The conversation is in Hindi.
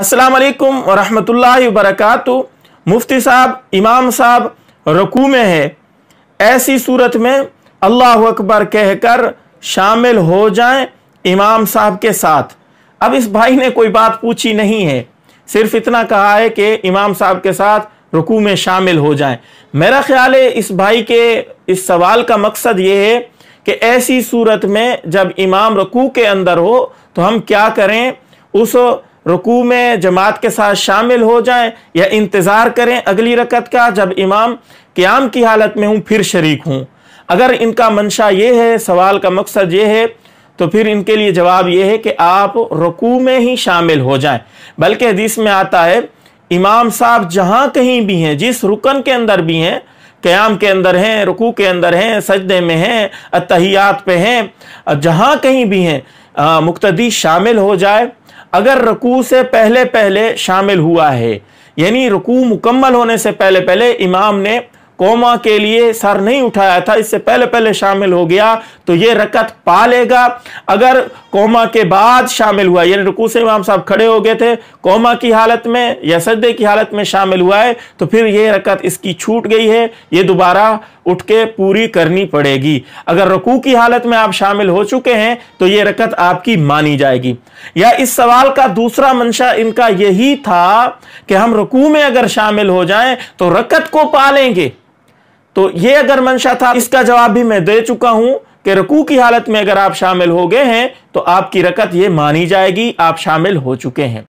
असलकम वरहमल वरक मुफ्ती साहब इमाम साहब रकू में है ऐसी सूरत में अल्लाह अकबर कहकर शामिल हो जाए इमाम साहब के साथ अब इस भाई ने कोई बात पूछी नहीं है सिर्फ इतना कहा है कि इमाम साहब के साथ रुकू में शामिल हो जाए मेरा ख्याल है इस भाई के इस सवाल का मकसद ये है कि ऐसी सूरत में जब इमाम रकू के अंदर हो तो हम क्या करें उस रुकू में जमात के साथ शामिल हो जाएं या इंतज़ार करें अगली रकत का जब इमाम क़्याम की हालत में हूँ फिर शरीक हूँ अगर इनका मंशा ये है सवाल का मकसद ये है तो फिर इनके लिए जवाब ये है कि आप रुकू में ही शामिल हो जाएं बल्कि हदीस में आता है इमाम साहब जहाँ कहीं भी हैं जिस रुकन के अंदर भी हैं क़्याम के अंदर हैं रुकू के अंदर हैं सजदे में हैं अतहियात पे हैं जहाँ कहीं भी हैं मुक्तदी शामिल हो जाए अगर रकू से पहले पहले शामिल हुआ है यानी रकू मुकम्मल होने से पहले पहले इमाम ने कोमा के लिए सर नहीं उठाया था इससे पहले पहले शामिल हो गया तो ये रकत पा लेगा अगर कोमा के बाद शामिल हुआ यानी रुकू से इमाम साहब खड़े हो गए थे कोमा की हालत में या सदे की हालत में शामिल हुआ है तो फिर ये रकत इसकी छूट गई है ये दोबारा उठ के पूरी करनी पड़ेगी अगर रुकू की हालत में आप शामिल हो चुके हैं तो ये रकत आपकी मानी जाएगी या इस सवाल का दूसरा मंशा इनका यही था कि हम रुकू में अगर शामिल हो जाएं तो रकत को पालेंगे तो ये अगर मंशा था इसका जवाब भी मैं दे चुका हूं कि रकू की हालत में अगर आप शामिल हो गए हैं तो आपकी रकत ये मानी जाएगी आप शामिल हो चुके हैं